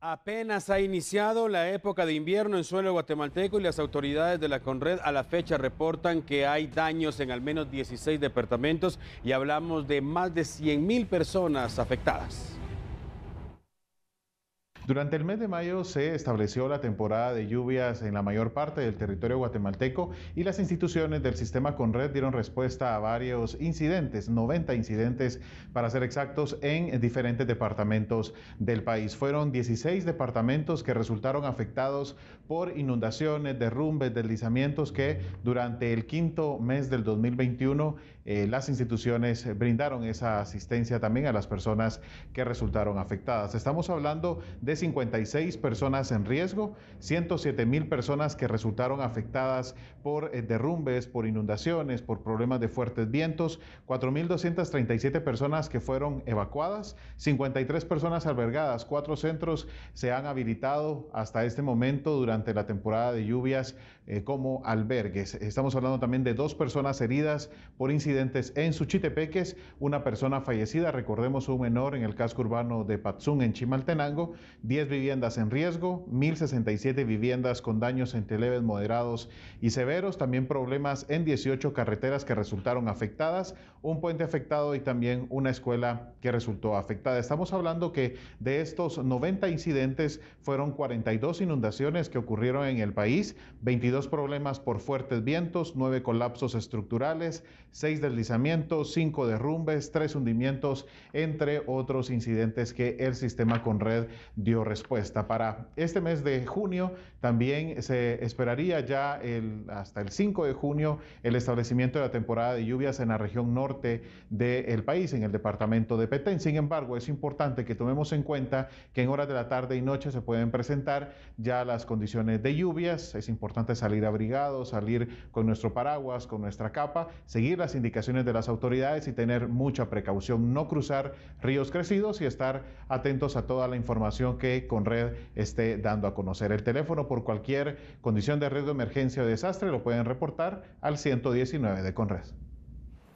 Apenas ha iniciado la época de invierno en suelo guatemalteco y las autoridades de la Conred a la fecha reportan que hay daños en al menos 16 departamentos y hablamos de más de 100 mil personas afectadas. Durante el mes de mayo se estableció la temporada de lluvias en la mayor parte del territorio guatemalteco y las instituciones del sistema Conred dieron respuesta a varios incidentes, 90 incidentes para ser exactos, en diferentes departamentos del país. Fueron 16 departamentos que resultaron afectados por inundaciones, derrumbes, deslizamientos que durante el quinto mes del 2021 eh, las instituciones eh, brindaron esa asistencia también a las personas que resultaron afectadas. Estamos hablando de 56 personas en riesgo, 107 mil personas que resultaron afectadas por eh, derrumbes, por inundaciones, por problemas de fuertes vientos, 4.237 personas que fueron evacuadas, 53 personas albergadas, cuatro centros se han habilitado hasta este momento durante la temporada de lluvias como albergues. Estamos hablando también de dos personas heridas por incidentes en Suchitepeques, una persona fallecida, recordemos un menor en el casco urbano de Patzún en Chimaltenango, 10 viviendas en riesgo, 1067 viviendas con daños entre leves, moderados y severos, también problemas en 18 carreteras que resultaron afectadas, un puente afectado y también una escuela que resultó afectada. Estamos hablando que de estos 90 incidentes fueron 42 inundaciones que ocurrieron en el país, 22 problemas por fuertes vientos, 9 colapsos estructurales, 6 de deslizamientos, cinco derrumbes, tres hundimientos, entre otros incidentes que el sistema con red dio respuesta. Para este mes de junio también se esperaría ya hasta el 5 de junio el establecimiento de la temporada de lluvias en la región norte del país, en el departamento de Petén. Sin embargo, es importante que tomemos en cuenta que en horas de la tarde y noche se pueden presentar ya las condiciones de lluvias. Es importante salir abrigado, salir con nuestro paraguas, con nuestra capa, seguir las indicaciones de las autoridades y tener mucha precaución, no cruzar ríos crecidos y estar atentos a toda la información que Conred esté dando a conocer. El teléfono por cualquier condición de riesgo, emergencia o desastre lo pueden reportar al 119 de Conred.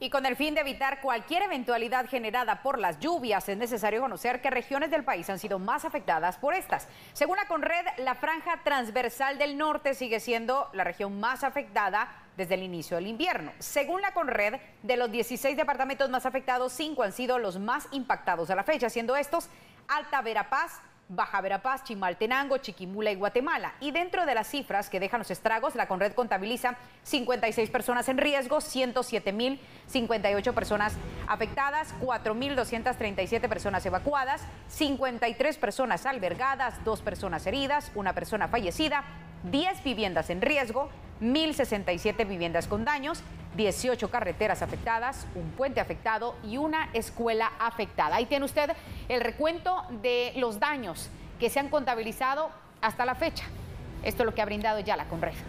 Y con el fin de evitar cualquier eventualidad generada por las lluvias, es necesario conocer qué regiones del país han sido más afectadas por estas. Según la Conred, la franja transversal del norte sigue siendo la región más afectada desde el inicio del invierno. Según la Conred, de los 16 departamentos más afectados, cinco han sido los más impactados a la fecha, siendo estos Alta Verapaz, Baja Verapaz, Chimaltenango, Chiquimula y Guatemala. Y dentro de las cifras que dejan los estragos, la Conred contabiliza 56 personas en riesgo, 107.058 personas afectadas, 4.237 personas evacuadas, 53 personas albergadas, 2 personas heridas, una persona fallecida, 10 viviendas en riesgo, 1.067 viviendas con daños, 18 carreteras afectadas, un puente afectado y una escuela afectada. Ahí tiene usted el recuento de los daños que se han contabilizado hasta la fecha. Esto es lo que ha brindado ya la Conreja.